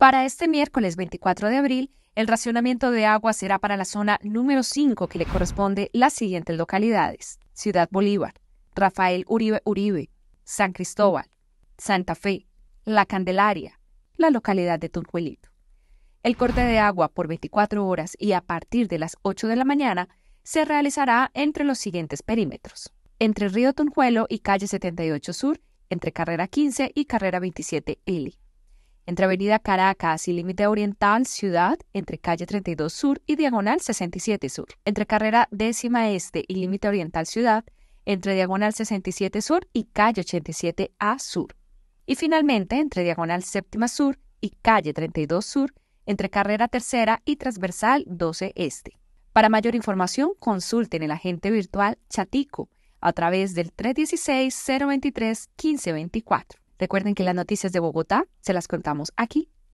Para este miércoles 24 de abril, el racionamiento de agua será para la zona número 5 que le corresponde las siguientes localidades. Ciudad Bolívar, Rafael Uribe Uribe, San Cristóbal, Santa Fe, La Candelaria, la localidad de Tunjuelito. El corte de agua por 24 horas y a partir de las 8 de la mañana se realizará entre los siguientes perímetros. Entre Río Tunjuelo y Calle 78 Sur, entre Carrera 15 y Carrera 27 L entre Avenida Caracas y Límite Oriental Ciudad, entre Calle 32 Sur y Diagonal 67 Sur, entre Carrera Décima Este y Límite Oriental Ciudad, entre Diagonal 67 Sur y Calle 87 A Sur. Y finalmente, entre Diagonal Séptima Sur y Calle 32 Sur, entre Carrera Tercera y Transversal 12 Este. Para mayor información, consulten el agente virtual Chatico a través del 316-023-1524. Recuerden que las noticias de Bogotá se las contamos aquí